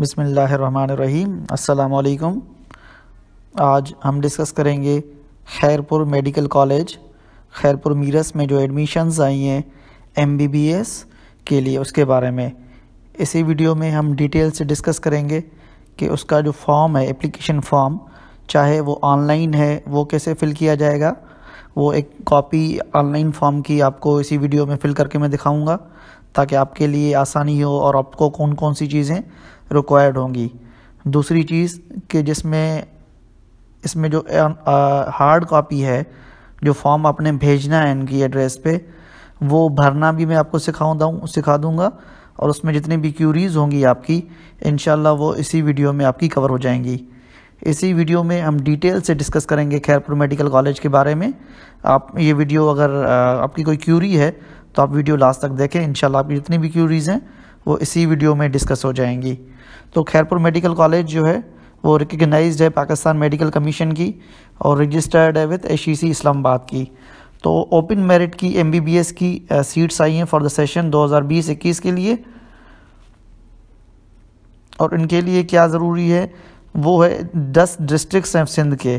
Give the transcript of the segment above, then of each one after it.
बसमीम अल्लाम आज हम डिस्कस करेंगे खैरपुर मेडिकल कॉलेज खैरपुर मीरस में जो एडमिशन्स आई हैं एम के लिए उसके बारे में इसी वीडियो में हम डिटेल से डिस्कस करेंगे कि उसका जो फॉर्म है एप्लीकेशन फॉर्म चाहे वो ऑनलाइन है वो कैसे फ़िल किया जाएगा वो एक कॉपी ऑनलाइन फॉर्म की आपको इसी वीडियो में फ़िल करके मैं दिखाऊंगा ताकि आपके लिए आसानी हो और आपको कौन कौन सी चीज़ें रिक्वायर्ड होंगी दूसरी चीज़ कि जिसमें इसमें जो हार्ड कॉपी है जो फॉर्म आपने भेजना है इनकी एड्रेस पे वो भरना भी मैं आपको सिखाऊँ सिखा दूँगा और उसमें जितनी भी क्यूरीज होंगी आपकी इन वो इसी वीडियो में आपकी कवर हो जाएंगी इसी वीडियो में हम डिटेल से डिस्कस करेंगे खैरपुर मेडिकल कॉलेज के बारे में आप ये वीडियो अगर आपकी कोई क्यूरी है तो आप वीडियो लास्ट तक देखें इन आपकी जितनी भी क्यूरीज़ हैं वो इसी वीडियो में डिस्कस हो जाएंगी तो खैरपुर मेडिकल कॉलेज जो है वो रिकगनाइज है पाकिस्तान मेडिकल कमीशन की और रजिस्टर्ड है विद एश इस्लामाबाद की तो ओपन मेरिट की एम की सीट्स आई हैं फॉर द सेशन 2020-21 के लिए और इनके लिए क्या ज़रूरी है वो है दस डिस्ट्रिक्स हैं सिंध के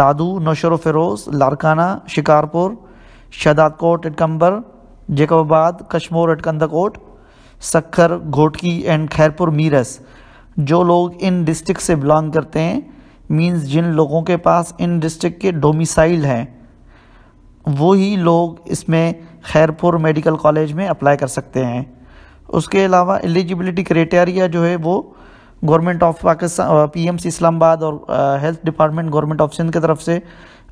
दादू नौशर फरोज़ लारकाना शिकारपुर शदाकोट कोट एटकम्बर जैकबाबाद कश्मोर एटकंदकोट सक्खर घोटकी एंड खैरपुर मीरस जो लोग इन डिस्ट्रिक्ट से बिलोंग करते हैं मींस जिन लोगों के पास इन डिस्ट्रिक्ट के डोमिसाइल हैं वो ही लोग इसमें खैरपुर मेडिकल कॉलेज में अप्लाई कर सकते हैं उसके अलावा एलिजिबिलिटी क्राइटेरिया जो है वो government of Pakistan PMC Islamabad और health department government of Sindh की तरफ से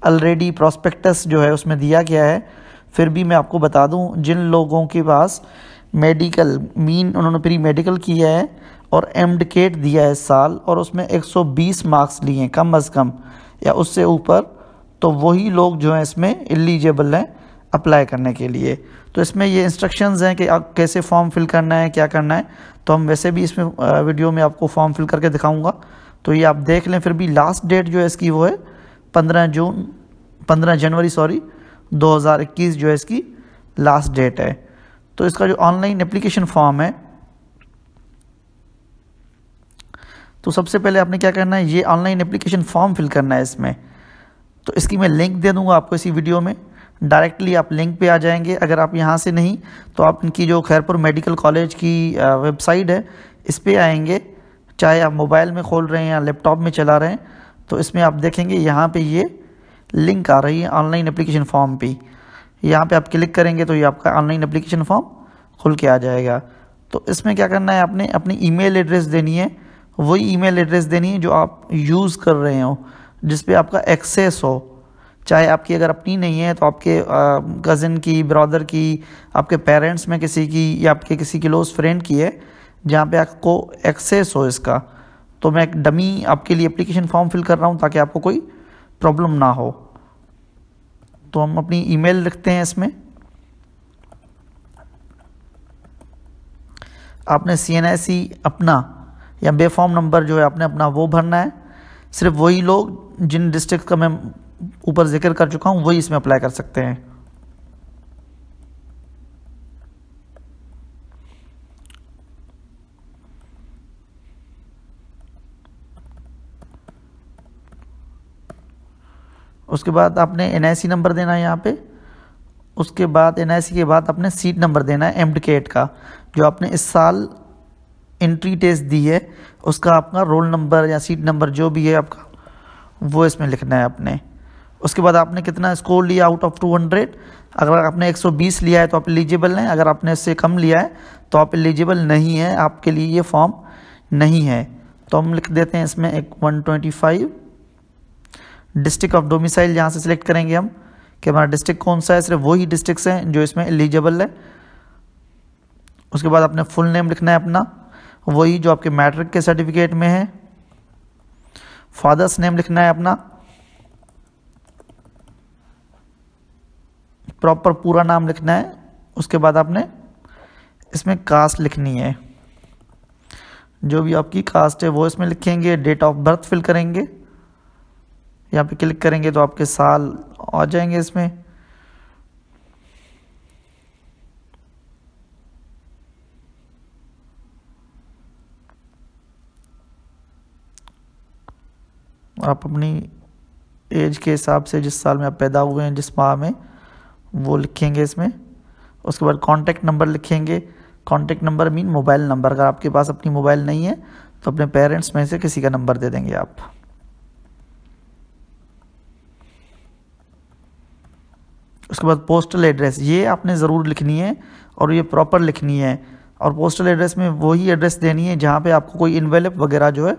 ऑलरेडी प्रॉस्पेक्टस जो है उसमें दिया गया है फिर भी मैं आपको बता दूं जिन लोगों के पास मेडिकल मीन उन्होंने प्री मेडिकल किया है और एम दिया है साल और उसमें 120 मार्क्स लिए हैं कम अज़ कम या उससे ऊपर तो वही लोग जो हैं इसमें एलिजिबल हैं अप्लाई करने के लिए तो इसमें ये इंस्ट्रक्शंस हैं कि आप कैसे फॉर्म फिल करना है क्या करना है तो हम वैसे भी इसमें वीडियो में आपको फॉर्म फिल करके दिखाऊँगा तो ये आप देख लें फिर भी लास्ट डेट जो है इसकी वो है पंद्रह जून पंद्रह जनवरी सॉरी दो जो है इसकी लास्ट डेट है तो इसका जो ऑनलाइन एप्लीकेशन फॉर्म है तो सबसे पहले आपने क्या करना है ये ऑनलाइन एप्लीकेशन फॉर्म फिल करना है इसमें तो इसकी मैं लिंक दे दूंगा आपको इसी वीडियो में डायरेक्टली आप लिंक पे आ जाएंगे अगर आप यहाँ से नहीं तो आप इनकी जो खैरपुर मेडिकल कॉलेज की वेबसाइट है इस पर आएंगे चाहे आप मोबाइल में खोल रहे हैं या लैपटॉप में चला रहे हैं तो इसमें आप देखेंगे यहाँ पे ये लिंक आ रही है ऑनलाइन एप्लीकेशन फॉर्म पर यहाँ पे आप क्लिक करेंगे तो ये आपका ऑनलाइन एप्लीकेशन फॉर्म खुल के आ जाएगा तो इसमें क्या करना है आपने अपनी ईमेल एड्रेस देनी है वही ईमेल एड्रेस देनी है जो आप यूज़ कर रहे हो जिस पे आपका एक्सेस हो चाहे आपकी अगर अपनी नहीं है तो आपके कज़न की ब्रदर की आपके पेरेंट्स में किसी की या आपके किसी क्लोज फ्रेंड की है जहाँ पे आपको एक्सेस हो इसका तो मैं एक डमी आपके लिए एप्लीकेशन फॉर्म फिल कर रहा हूँ ताकि आपको कोई प्रॉब्लम ना हो तो हम अपनी ईमेल लिखते हैं इसमें आपने सी एन आई अपना या बेफॉर्म नंबर जो है आपने अपना वो भरना है सिर्फ वही लोग जिन डिस्ट्रिक्ट का मैं ऊपर जिक्र कर चुका हूँ वही इसमें अप्लाई कर सकते हैं उसके बाद आपने एन नंबर देना है यहाँ पे उसके बाद एन के बाद आपने सीट नंबर देना है एम का जो आपने इस साल एंट्री टेस्ट दी है उसका आपका रोल नंबर या सीट नंबर जो भी है आपका वो इसमें लिखना है आपने उसके बाद आपने कितना स्कोर लिया आउट ऑफ 200 अगर आपने 120 लिया है तो आप एलिजिबल हैं अगर आपने इससे कम लिया है तो आप एलिजिबल नहीं है आपके लिए ये फॉर्म नहीं है तो हम लिख देते हैं इसमें एक 125 डिस्ट्रिक्ट ऑफ डोमिसाइल यहाँ से सिलेक्ट करेंगे हम कि हमारा डिस्ट्रिक्ट कौन सा है सिर्फ वही डिस्ट्रिक्ट हैं जो इसमें एलिजिबल है उसके बाद आपने फुल नेम लिखना है अपना वही जो आपके मैट्रिक के सर्टिफिकेट में है फादर्स नेम लिखना है अपना प्रॉपर पूरा नाम लिखना है उसके बाद आपने इसमें कास्ट लिखनी है जो भी आपकी कास्ट है वो इसमें लिखेंगे डेट ऑफ बर्थ फिल करेंगे यहाँ पे क्लिक करेंगे तो आपके साल आ जाएंगे इसमें आप अपनी एज के हिसाब से जिस साल में आप पैदा हुए हैं जिस माह में वो लिखेंगे इसमें उसके बाद कॉन्टैक्ट नंबर लिखेंगे contact number mean mobile number अगर आपके पास अपनी मोबाइल नहीं है तो अपने पेरेंट्स में से किसी का नंबर दे देंगे आप उसके बाद पोस्टल एड्रेस ये आपने ज़रूर लिखनी है और ये प्रॉपर लिखनी है और पोस्टल एड्रेस में वही एड्रेस देनी है जहाँ पे आपको कोई इन्वेलप वगैरह जो है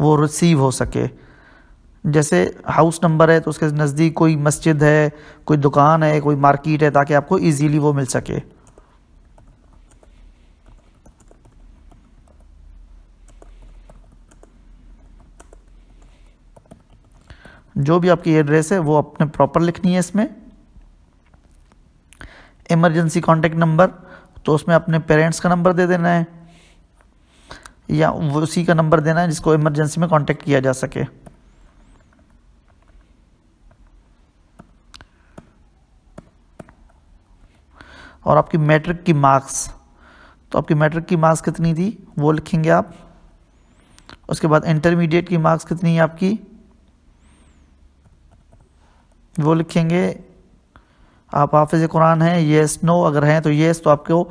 वो रिसीव हो सके जैसे हाउस नंबर है तो उसके नज़दीक कोई मस्जिद है कोई दुकान है कोई मार्केट है ताकि आपको ईजीली वो मिल सके जो भी आपकी एड्रेस है वो अपने प्रॉपर लिखनी है इसमें इमरजेंसी कॉन्टैक्ट नंबर तो उसमें अपने पेरेंट्स का नंबर दे देना है या उसी का नंबर देना है जिसको इमरजेंसी में कांटेक्ट किया जा सके और आपकी मैट्रिक की मार्क्स तो आपकी मैट्रिक की मार्क्स कितनी थी वो लिखेंगे आप उसके बाद इंटरमीडिएट की मार्क्स कितनी है आपकी वो लिखेंगे आप हाफिज़ कुरान हैं येस नो अगर हैं तो येस तो आपको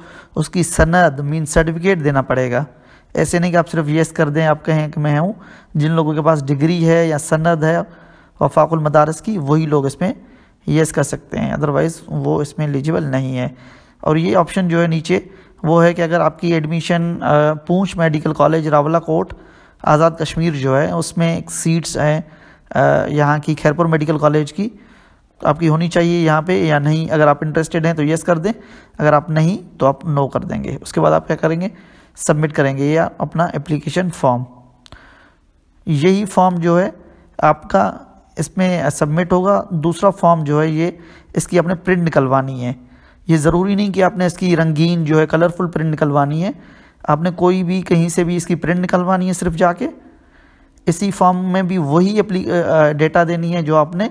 उसकी सनद मीन सर्टिफिकेट देना पड़ेगा ऐसे नहीं कि आप सिर्फ येस कर दें आप कहें कि मैं हूँ जिन लोगों के पास डिग्री है या सनद है वफाकुल मदारस की वही लोग इसमें येस कर सकते हैं अदरवाइज़ वो इसमें एलिजिबल नहीं है और ये ऑप्शन जो है नीचे वो है कि अगर आपकी admission Poonch medical college Rawalakot Azad Kashmir जो है उसमें सीट्स हैं यहाँ की खैरपुर मेडिकल कॉलेज की आपकी होनी चाहिए यहाँ पे या नहीं अगर आप इंटरेस्टेड हैं तो येस कर दें अगर आप नहीं तो आप नो कर देंगे उसके बाद आप क्या करेंगे सबमिट करेंगे या अपना एप्लीकेशन फॉर्म यही फॉर्म जो है आपका इसमें सबमिट होगा दूसरा फॉर्म जो है ये इसकी आपने प्रिंट निकलवानी है ये ज़रूरी नहीं कि आपने इसकी रंगीन जो है कलरफुल प्रिंट निकलवानी है आपने कोई भी कहीं से भी इसकी प्रिंट निकलवानी है सिर्फ जाके इसी फॉर्म में भी वही डेटा देनी है जो आपने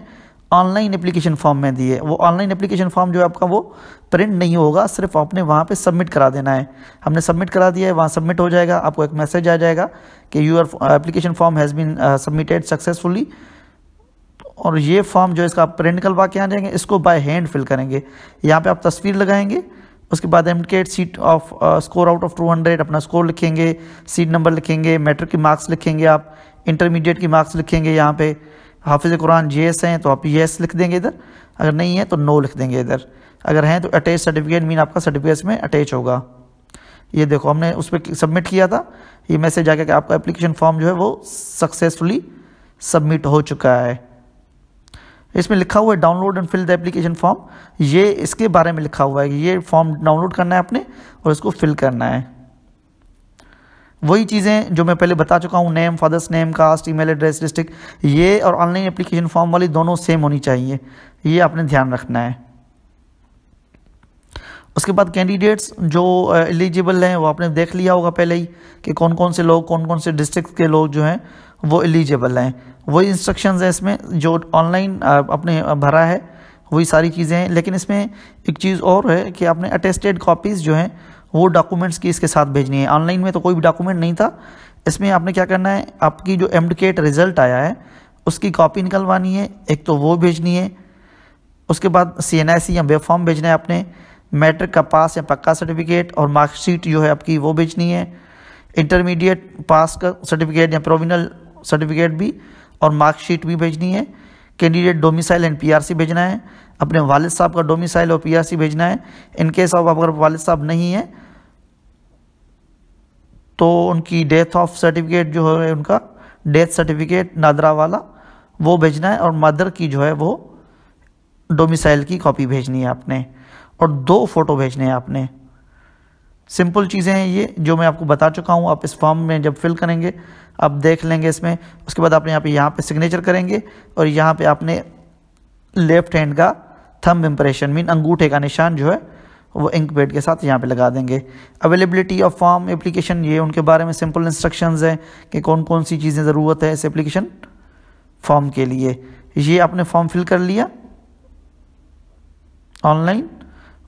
ऑनलाइन एप्लीकेशन फॉर्म में दिए वो ऑनलाइन एप्लीकेशन फॉर्म जो है आपका वो प्रिंट नहीं होगा सिर्फ आपने वहाँ पे सबमिट करा देना है हमने सबमिट करा दिया है वहाँ सबमिट हो जाएगा आपको एक मैसेज आ जाएगा कि your application form has been submitted successfully और ये फॉर्म जो इसका आप प्रिंट करवा के आ जाएंगे इसको बाय हैंड फिल करेंगे यहाँ पर आप तस्वीर लगाएंगे उसके बाद MCAT seat of score out of two hundred अपना स्कोर लिखेंगे सीट नंबर लिखेंगे मेट्रिक की मार्क्स लिखेंगे आप इंटरमीडिएट की मार्क्स लिखेंगे यहाँ पे हाफिज़ कुरान जी एस हैं तो आप येस लिख देंगे इधर अगर नहीं है तो नो लिख देंगे इधर अगर हैं तो अटैच सर्टिफिकेट मीन आपका सर्टिफिकेट में अटैच होगा ये देखो हमने उस पर सबमिट किया था ये मैसेज आ गया कि आपका एप्लीकेशन फॉर्म जो है वो सक्सेसफुली सबमिट हो चुका है इसमें लिखा हुआ है download and fill the application form ये इसके बारे में लिखा हुआ है कि ये फॉर्म डाउनलोड करना है आपने और इसको फिल करना है वही चीज़ें जो मैं पहले बता चुका हूँ name father's name caste email address district ये और ऑनलाइन एप्लीकेशन फॉर्म वाली दोनों सेम होनी चाहिए ये आपने ध्यान रखना है उसके बाद कैंडिडेट्स जो एलिजिबल हैं वो आपने देख लिया होगा पहले ही कि कौन कौन से लोग कौन कौन से डिस्ट्रिक्ट के लोग जो हैं वो एलिजिबल हैं वही इंस्ट्रक्शंस हैं इसमें जो ऑनलाइन आपने भरा है वही सारी चीज़ें हैं लेकिन इसमें एक चीज़ और है कि आपने अटेस्टेड कॉपीज़ जो हैं वो डॉक्यूमेंट्स की इसके साथ भेजनी है ऑनलाइन में तो कोई भी डॉक्यूमेंट नहीं था इसमें आपने क्या करना है आपकी जो एम रिज़ल्ट आया है उसकी कॉपी निकलवानी है एक तो वो भेजनी है उसके बाद सी एन आई सी या वेब फॉर्म भेजना है आपने मैट्रिक का पास या पक्का सर्टिफिकेट और मार्कशीट जो है आपकी वो भेजनी है इंटरमीडिएट पास का सर्टिफिकेट या प्रोविनल सर्टिफिकेट भी और मार्कशीट भी भेजनी है कैंडिडेट डोमिसाइल एंड पीआरसी भेजना है अपने वालिद साहब का डोमिसाइल और पीआरसी भेजना है इनकेस ऑफ अगर वालिद साहब नहीं है तो उनकी डेथ ऑफ सर्टिफिकेट जो है उनका डेथ सर्टिफिकेट नादरा वाला वो भेजना है और मदर की जो है वो डोमिसाइल की कॉपी भेजनी है आपने और दो फ़ोटो भेजने हैं आपने सिंपल चीज़ें हैं ये जो मैं आपको बता चुका हूँ आप इस फॉर्म में जब फिल करेंगे आप देख लेंगे इसमें उसके बाद आपने यहाँ पे यहाँ पे सिग्नेचर करेंगे और यहाँ पे आपने लेफ़्ट हैंड का थंब इम्प्रेशन मीन अंगूठे का निशान जो है वो इंक पेड के साथ यहाँ पे लगा देंगे अवेलेबिलिटी ऑफ फॉर्म एप्लीकेशन ये उनके बारे में सिंपल इंस्ट्रक्शन है कि कौन कौन सी चीज़ें ज़रूरत है इस एप्लीकेशन फॉर्म के लिए ये आपने फॉर्म फिल कर लिया ऑनलाइन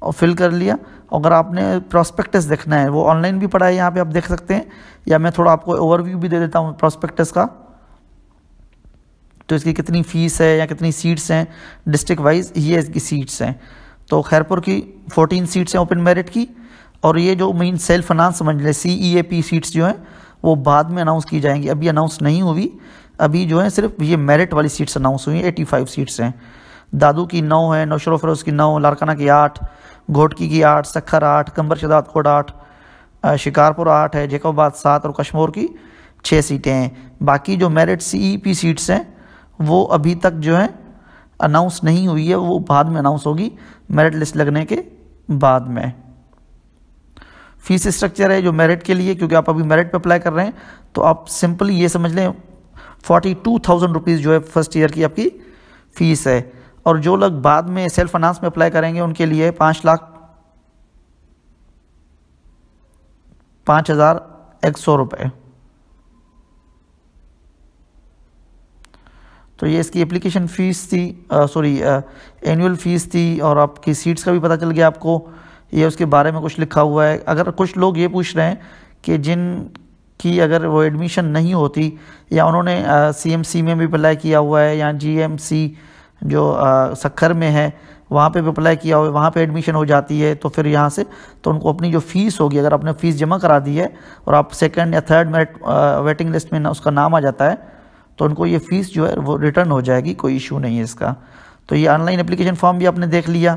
और फिल कर लिया अगर आपने प्रॉस्पेक्टस देखना है वो ऑनलाइन भी पढ़ा है यहाँ पे आप देख सकते हैं या मैं थोड़ा आपको ओवरव्यू भी दे देता हूँ प्रॉस्पेक्टस का तो इसकी कितनी फ़ीस है या कितनी सीट्स हैं डिस्ट्रिक्ट वाइज ये इसकी सीट्स हैं तो खैरपुर की फोर्टीन सीट्स हैं ओपन मेरिट की और ये जो मेन सेल्फ फाइनांस समझ लें सी ई ए पी सीट्स जो हैं वो बाद में अनाउंस की जाएंगी अभी अनाउंस नहीं हुई अभी जो है सिर्फ ये मेरिट वाली सीट्स अनाउंस हुई हैं एटी फाइव सीट्स हैं दादू की नौ है नौशर फरोज़ की नौ लारकाना की आठ घोटकी की आठ सखर आठ कंबर शदात कोट आठ शिकारपुर आठ है जेकोबाद सात और कश्मीर की छः सीटें हैं बाकी जो merit C E P seats हैं वो अभी तक जो है अनाउंस नहीं हुई है वो बाद में अनाउंस होगी मेरिट लिस्ट लगने के बाद में फीस स्ट्रक्चर है जो मेरिट के लिए क्योंकि आप अभी मेरिट पर अप्लाई कर रहे हैं तो आप सिंपली ये समझ लें फोर्टी टू थाउजेंड रुपीज़ जो है फर्स्ट ईयर की आपकी फ़ीस है और जो लोग बाद में सेल्फ अनाउंस में अप्लाई करेंगे उनके लिए पाँच लाख पाँच हज़ार एक सौ रुपये तो ये इसकी एप्लीकेशन फ़ीस थी सॉरी एनुअल फ़ीस थी और आपकी सीट्स का भी पता चल गया आपको ये उसके बारे में कुछ लिखा हुआ है अगर कुछ लोग ये पूछ रहे हैं कि जिन की अगर वो एडमिशन नहीं होती या उन्होंने सीएमसी में भी अप्लाई किया हुआ है या जीएमसी जो सखर में है वहाँ पे भी अप्लाई किया हुआ है वहाँ पे एडमिशन हो जाती है तो फिर यहाँ से तो उनको अपनी जो फ़ीस होगी अगर आपने फ़ीस जमा करा दी है और आप सेकंड या थर्ड मेरिट वेटिंग लिस्ट में ना उसका नाम आ जाता है तो उनको ये फ़ीस जो है वो रिटर्न हो जाएगी कोई इशू नहीं है इसका तो ये ऑनलाइन एप्लीकेशन फॉर्म भी आपने देख लिया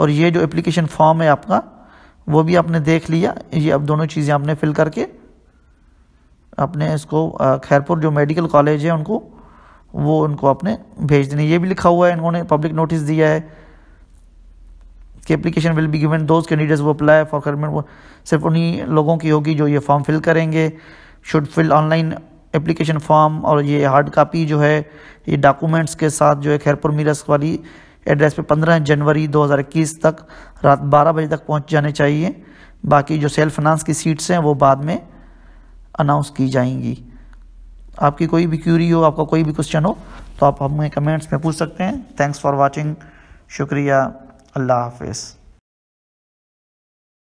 और ये जो एप्लीकेशन फॉर्म है आपका वो भी आपने देख लिया ये अब दोनों चीज़ें आपने फिल करके आपने इसको खैरपुर जो मेडिकल कॉलेज है उनको वो उनको आपने भेज देने ये भी लिखा हुआ है इन्होंने पब्लिक नोटिस दिया है कि application will be given those candidates वो अप्लाई फॉर गवर्नमेंट सिर्फ उन्हीं लोगों की होगी जो ये फॉर्म फिल करेंगे should fill online application form और ये हार्ड कापी जो है ये डॉक्यूमेंट्स के साथ जो है खैरपुर मीरस वाली एड्रेस पे 15 जनवरी 2021 तक रात 12 बजे तक पहुंच जाने चाहिए बाकी जो सेल्फ फाइनेंस की सीट्स हैं वो बाद में अनाउंस की जाएंगी आपकी कोई भी क्यूरी हो आपका कोई भी क्वेश्चन हो तो आप हमें कमेंट्स में पूछ सकते हैं थैंक्स फॉर वॉचिंग शुक्रिया अल्लाह हाफिज़